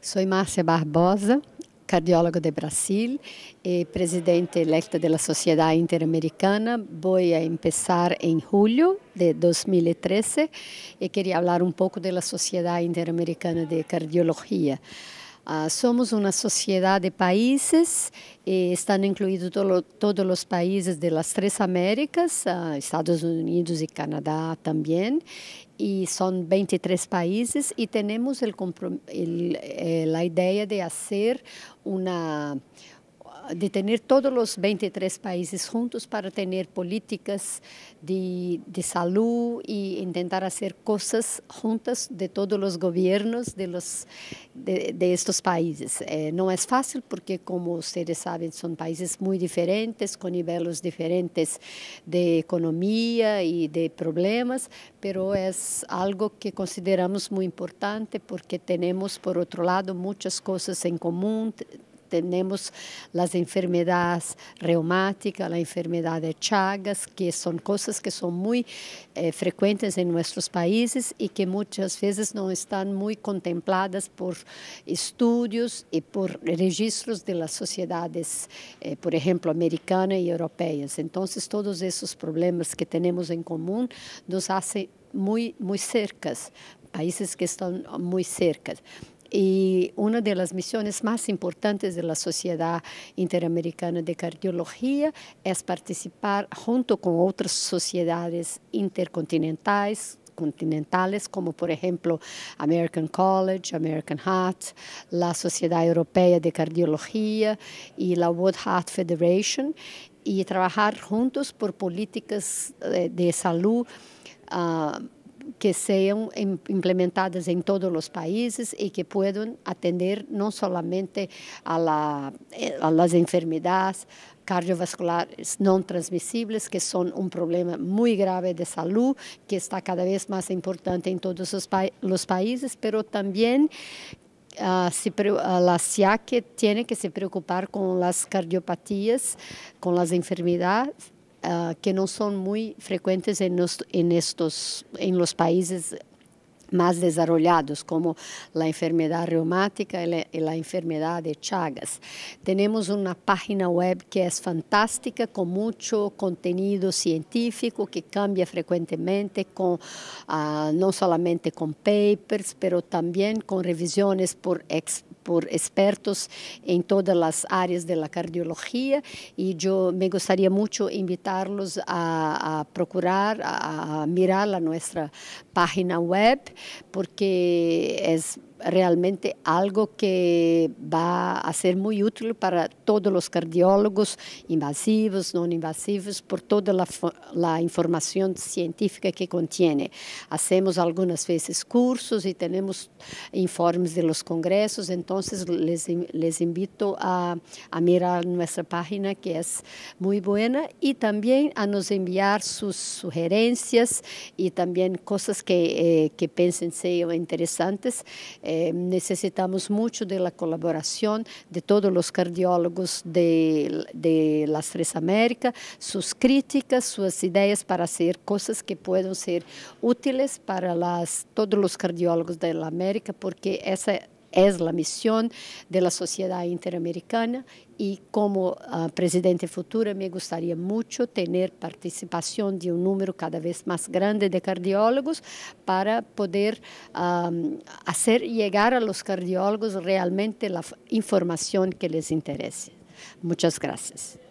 Sou Márcia Barbosa, cardiólogo de Brasil e presidente eleita da Sociedade Interamericana. Vou começar em julho de 2013 e queria falar um pouco da Sociedade Interamericana de Cardiologia. Ah, somos una sociedad de países, eh, están incluidos todos los países de las tres Américas, ah, Estados Unidos y Canadá también, y son 23 países y tenemos el, eh, la idea de hacer una de tener todos los 23 países juntos para tener políticas de, salud y intentar hacer cosas juntas de todos los gobiernos de, los, de, estos países. Eh, no es fácil porque, como ustedes saben, son países muy diferentes, con niveles diferentes de economía y de problemas, pero es algo que consideramos muy importante porque tenemos, por otro lado, muchas cosas en común, tenemos las enfermedades reumáticas, la enfermedad de Chagas, que son cosas que son muy eh, frecuentes en nuestros países y que muchas veces no están muy contempladas por estudios y por registros de las sociedades, eh, por ejemplo, americanas y europeas. Entonces, todos esos problemas que tenemos en común nos hacen muy, muy cercas, países que están muy cercas y una de las misiones más importantes de la Sociedad Interamericana de Cardiología es participar junto con otras sociedades intercontinentales continentales como por ejemplo American College, American Heart, la Sociedad Europea de Cardiología y la World Heart Federation y trabajar juntos por políticas de, salud ah, que sejam implementadas em todos os países e que possam atender não somente eh, a, las enfermidades cardiovasculares não transmissíveis, que são um problema muito grave de saúde, que está cada vez mais importante em todos os, pa os países, mas também Uh, se, a SIAC tem que se preocupar com as cardiopatias, com as enfermidades Ah, que no son muy frecuentes en, los, en, estos, en los países más desarrollados, como la enfermedad reumática y la, enfermedad de Chagas. Tenemos una página web que es fantástica, con mucho contenido científico que cambia frecuentemente, con, ah, no solamente con papers, pero también con revisiones por expertos por expertos en todas las áreas de la cardiología y yo me gustaría mucho invitarlos a, procurar, a, a mirar la nuestra página web porque es realmente algo que va a ser muy útil para todos los cardiólogos invasivos, no invasivos, por toda la, información científica que contiene. Hacemos algunas veces cursos y tenemos informes de los congresos, entonces les, invito a, mirar nuestra página que es muy buena y también a nos enviar sus sugerencias y también cosas que, eh, que piensen ser interesantes. Eh, necesitamos mucho de la colaboración de todos los cardiólogos de, las tres Américas, sus críticas, sus ideas para hacer cosas que puedan ser útiles para las, todos los cardiólogos de la América, porque esa es la misión de la sociedad interamericana y como ah, presidente futura me gustaría mucho tener participación de un número cada vez más grande de cardiólogos para poder hacer llegar a los cardiólogos realmente la información que les interese. Muchas gracias.